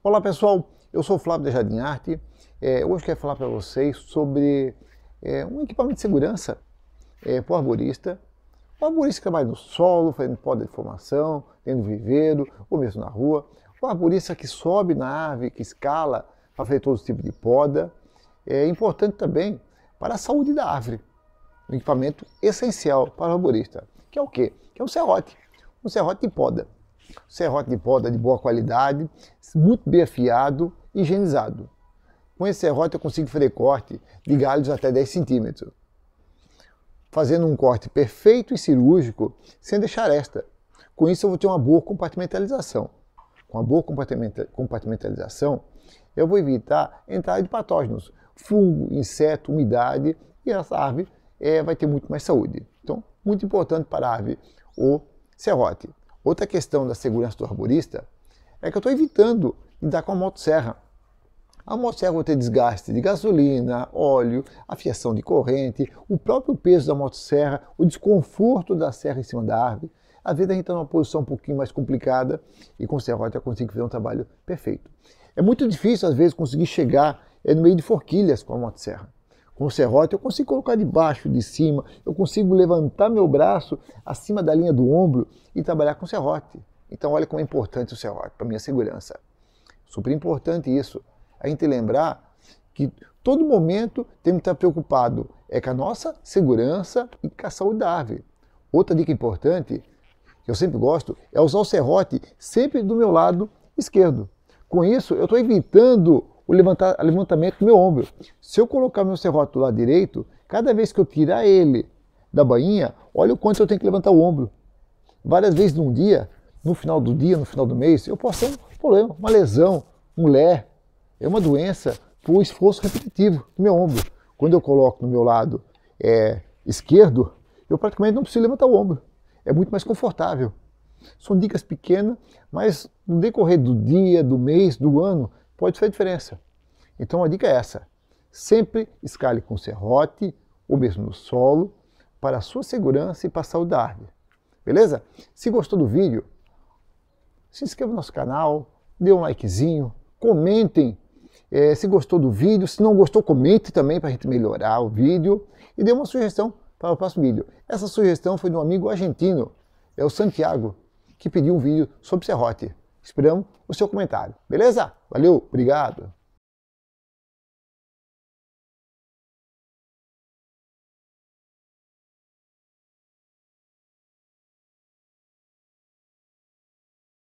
Olá pessoal, eu sou o Flávio da Jardim Arte. É, hoje quero falar para vocês sobre é, um equipamento de segurança é, para o arborista. O arborista que trabalha no solo, fazendo poda de formação, dentro do viveiro ou mesmo na rua. O arborista que sobe na árvore, que escala para fazer todo tipo de poda. É importante também para a saúde da árvore. Um equipamento essencial para o arborista, que é o quê? Que é um serrote, um serrote de poda serrote de poda de boa qualidade, muito bem afiado, higienizado. Com esse serrote eu consigo fazer corte de galhos até 10 centímetros, fazendo um corte perfeito e cirúrgico, sem deixar esta. Com isso eu vou ter uma boa compartimentalização. Com a boa compartimentalização, eu vou evitar a entrada de patógenos, fungo, inseto, umidade, e essa árvore é, vai ter muito mais saúde. Então, muito importante para a árvore o serrote. Outra questão da segurança do arborista é que eu estou evitando lidar com a motosserra. A motosserra vai ter desgaste de gasolina, óleo, afiação de corrente, o próprio peso da motosserra, o desconforto da serra em cima da árvore. Às vezes a gente está numa posição um pouquinho mais complicada e com serra serrote eu consigo fazer um trabalho perfeito. É muito difícil, às vezes, conseguir chegar eh, no meio de forquilhas com a motosserra. Com o serrote eu consigo colocar de baixo, de cima, eu consigo levantar meu braço acima da linha do ombro e trabalhar com o serrote. Então olha como é importante o serrote para minha segurança. Super importante isso. A gente lembrar que todo momento tem que estar preocupado é com a nossa segurança e com a saúde da árvore. Outra dica importante, que eu sempre gosto, é usar o serrote sempre do meu lado esquerdo. Com isso, eu estou evitando o levantar, levantamento do meu ombro. Se eu colocar meu serrote do lado direito, cada vez que eu tirar ele da bainha, olha o quanto eu tenho que levantar o ombro. Várias vezes num dia, no final do dia, no final do mês, eu posso ter um problema, uma lesão, um lé, é uma doença por esforço repetitivo do meu ombro. Quando eu coloco no meu lado é, esquerdo, eu praticamente não preciso levantar o ombro. É muito mais confortável. São dicas pequenas, mas no decorrer do dia, do mês, do ano, pode fazer diferença. Então a dica é essa: sempre escale com serrote ou mesmo no solo para a sua segurança e para a saúde da árvore. Beleza? Se gostou do vídeo, se inscreva no nosso canal, dê um likezinho, comentem é, se gostou do vídeo. Se não gostou, comente também para a gente melhorar o vídeo e dê uma sugestão para o próximo vídeo. Essa sugestão foi de um amigo argentino, é o Santiago, que pediu um vídeo sobre serrote. Esperamos o seu comentário, beleza? Valeu, obrigado!